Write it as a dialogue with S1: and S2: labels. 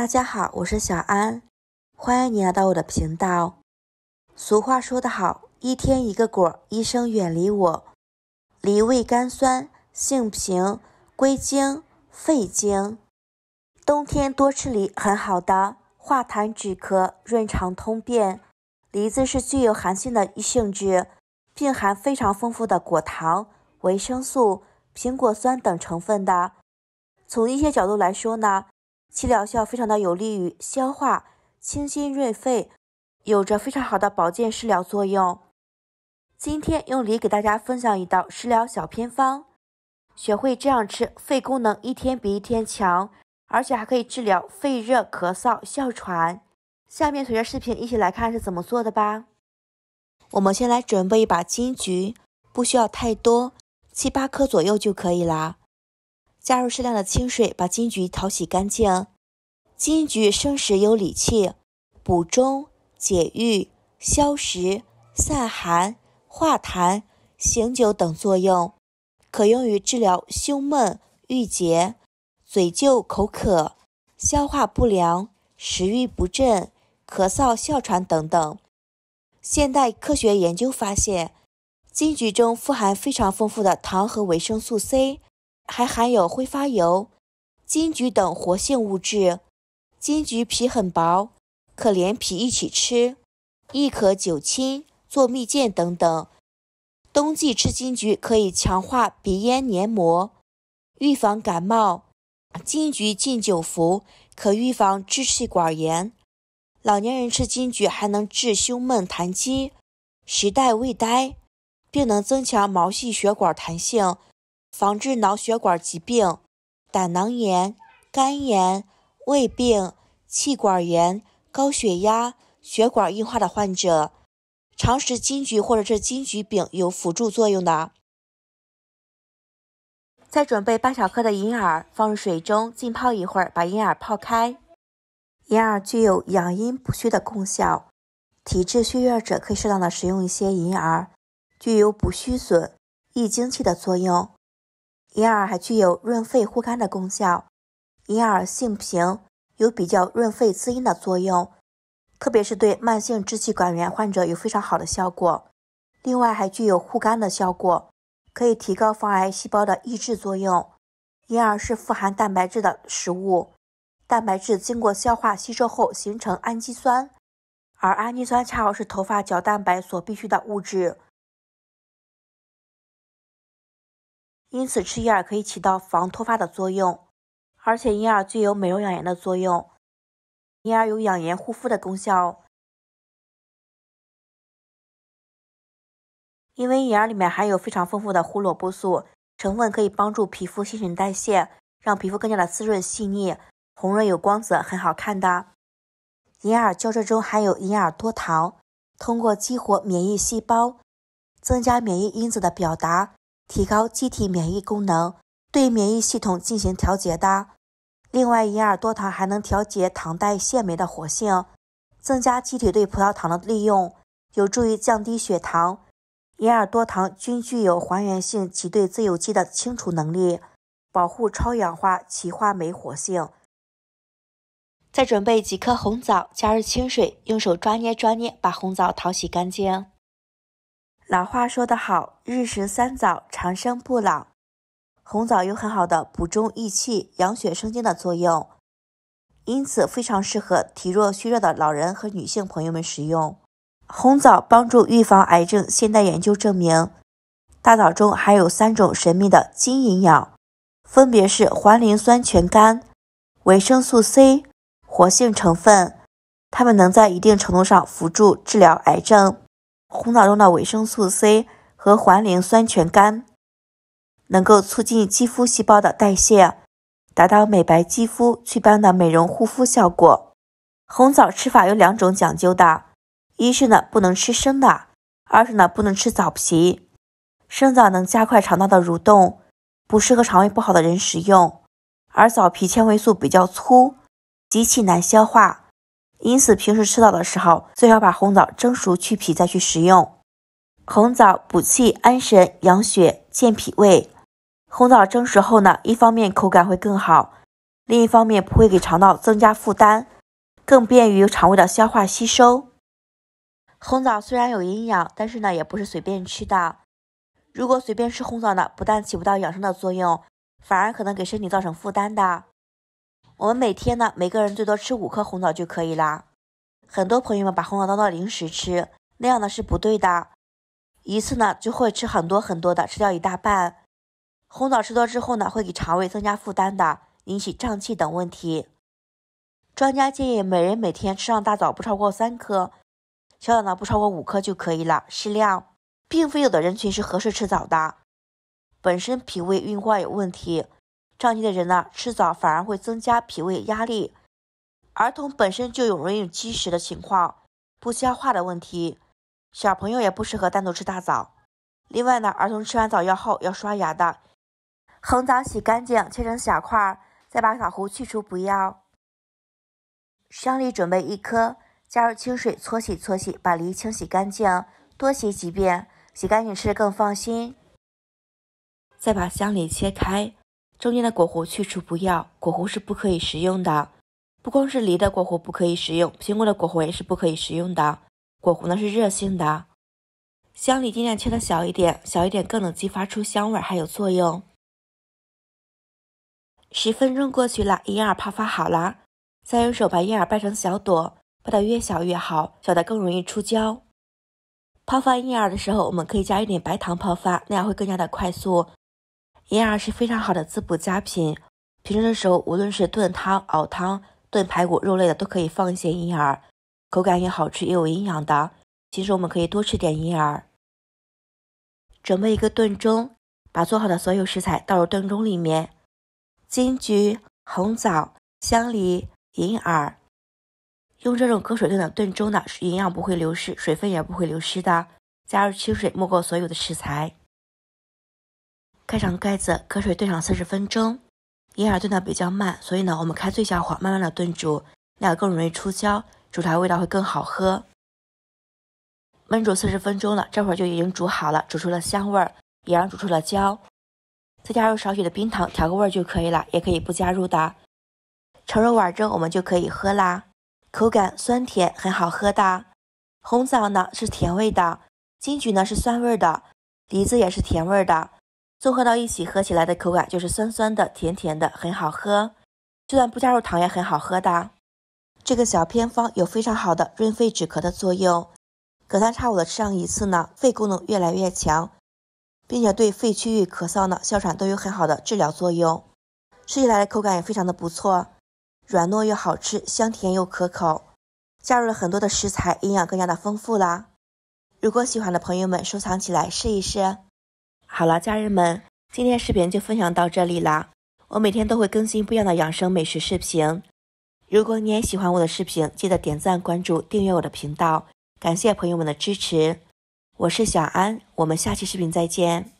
S1: 大家好，我是小安，欢迎你来到我的频道。俗话说得好，一天一个果，一生远离我。梨味甘酸，性平，归经肺经。冬天多吃梨很好的化痰止咳、润肠通便。梨子是具有寒性的性质，并含非常丰富的果糖、维生素、苹果酸等成分的。从一些角度来说呢。其疗效非常的有利于消化、清心润肺，有着非常好的保健食疗作用。今天用梨给大家分享一道食疗小偏方，学会这样吃，肺功能一天比一天强，而且还可以治疗肺热咳嗽、哮喘。下面随着视频一起来看是怎么做的吧。我们先来准备一把金桔，不需要太多，七八颗左右就可以啦。加入适量的清水，把金桔淘洗干净。金桔生食有理气、补中、解郁、消食、散寒、化痰、醒酒等作用，可用于治疗胸闷、郁结、嘴就口渴、消化不良、食欲不振、咳嗽、哮喘等等。现代科学研究发现，金桔中富含非常丰富的糖和维生素 C。还含有挥发油、金桔等活性物质。金桔皮很薄，可连皮一起吃，亦可酒清做蜜饯等等。冬季吃金桔可以强化鼻咽黏膜，预防感冒。金桔浸酒服，可预防支气管炎。老年人吃金桔还能治胸闷、痰积、食带、胃呆，并能增强毛细血管弹性。防治脑血管疾病、胆囊炎、肝炎、胃病、气管炎、高血压、血管硬化的患者，常食金桔或者是金桔饼有辅助作用的。再准备半小克的银耳，放入水中浸泡一会儿，把银耳泡开。银耳具有养阴补虚的功效，体质虚弱者可以适当的食用一些银耳，具有补虚损、益精气的作用。银耳还具有润肺护肝的功效。银耳性平，有比较润肺滋阴的作用，特别是对慢性支气管炎患者有非常好的效果。另外，还具有护肝的效果，可以提高防癌细胞的抑制作用。银耳是富含蛋白质的食物，蛋白质经过消化吸收后形成氨基酸，而氨基酸恰好是头发角蛋白所必需的物质。因此，吃银耳可以起到防脱发的作用，而且银耳具有美容养颜的作用。银耳有养颜护肤的功效哦，因为银耳里面含有非常丰富的胡萝卜素成分，可以帮助皮肤新陈代谢，让皮肤更加的滋润细腻、红润有光泽，很好看的。银耳胶质中含有银耳多糖，通过激活免疫细胞，增加免疫因子的表达。提高机体免疫功能，对免疫系统进行调节的。另外，银耳多糖还能调节糖代谢酶的活性，增加机体对葡萄糖的利用，有助于降低血糖。银耳多糖均具有还原性及对自由基的清除能力，保护超氧化歧化酶活性。再准备几颗红枣，加入清水，用手抓捏抓捏，把红枣淘洗干净。老话说得好，日食三枣，长生不老。红枣有很好的补中益气、养血生津的作用，因此非常适合体弱虚弱的老人和女性朋友们食用。红枣帮助预防癌症。现代研究证明，大枣中含有三种神秘的金营养，分别是环磷酸醛苷、维生素 C、活性成分，它们能在一定程度上辅助治疗癌症。红枣中的维生素 C 和环磷酸醛苷，能够促进肌肤细胞的代谢，达到美白肌肤、祛斑的美容护肤效果。红枣吃法有两种讲究的，一是呢不能吃生的，二是呢不能吃枣皮。生枣能加快肠道的蠕动，不适合肠胃不好的人食用；而枣皮纤维素比较粗，极其难消化。因此，平时吃枣的时候，最好把红枣蒸熟去皮再去食用。红枣补气、安神、养血、健脾胃。红枣蒸熟后呢，一方面口感会更好，另一方面不会给肠道增加负担，更便于肠胃的消化吸收。红枣虽然有营养，但是呢，也不是随便吃的。如果随便吃红枣呢，不但起不到养生的作用，反而可能给身体造成负担的。我们每天呢，每个人最多吃五颗红枣就可以啦。很多朋友们把红枣当做零食吃，那样呢是不对的。一次呢就会吃很多很多的，吃掉一大半。红枣吃多之后呢，会给肠胃增加负担的，引起胀气等问题。专家建议，每人每天吃上大枣不超过三颗，小枣呢不超过五颗就可以了，适量。并非有的人群是合适吃枣的，本身脾胃运化有问题。胀气的人呢，吃枣反而会增加脾胃压力。儿童本身就容易有积食的情况，不消化的问题，小朋友也不适合单独吃大枣。另外呢，儿童吃完枣药后要刷牙的。红枣洗干净，切成小块，再把枣核去除，不要。香梨准备一颗，加入清水搓洗搓洗，把梨清洗干净，多洗几遍，洗干净吃更放心。再把香梨切开。中间的果核去除不要，果核是不可以食用的。不光是梨的果核不可以食用，苹果的果核也是不可以食用的。果核呢是热性的，香梨尽量切的小一点，小一点更能激发出香味，还有作用。十分钟过去了，银耳泡发好了，再用手把银耳掰成小朵，掰的越小越好，小的更容易出胶。泡发银耳的时候，我们可以加一点白糖泡发，那样会更加的快速。银耳是非常好的滋补佳品，平时的时候无论是炖汤、熬汤、炖排骨、肉类的都可以放一些银耳，口感也好吃，也有营养的。其实我们可以多吃点银耳。准备一个炖盅，把做好的所有食材倒入炖盅里面，金桔、红枣、香梨、银耳，用这种隔水炖的炖盅呢，营养不会流失，水分也不会流失的。加入清水没过所有的食材。盖上盖子，隔水炖上四十分钟。银耳炖的比较慢，所以呢，我们开最小火，慢慢的炖煮，那样更容易出胶，煮出来味道会更好喝。焖煮四十分钟了，这会儿就已经煮好了，煮出了香味儿，也让煮出了胶。再加入少许的冰糖，调个味儿就可以了，也可以不加入的。盛入碗中，我们就可以喝啦。口感酸甜，很好喝的。红枣呢是甜味的，金桔呢是酸味的，梨子也是甜味的。综合到一起喝起来的口感就是酸酸的、甜甜的，很好喝。就算不加入糖也很好喝的。这个小偏方有非常好的润肺止咳的作用。隔三差五的吃上一次呢，肺功能越来越强，并且对肺区域咳嗽呢、哮喘都有很好的治疗作用。吃起来的口感也非常的不错，软糯又好吃，香甜又可口。加入了很多的食材，营养更加的丰富啦。如果喜欢的朋友们收藏起来试一试。好了，家人们，今天视频就分享到这里了。我每天都会更新不一样的养生美食视频。如果你也喜欢我的视频，记得点赞、关注、订阅我的频道。感谢朋友们的支持，我是小安，我们下期视频再见。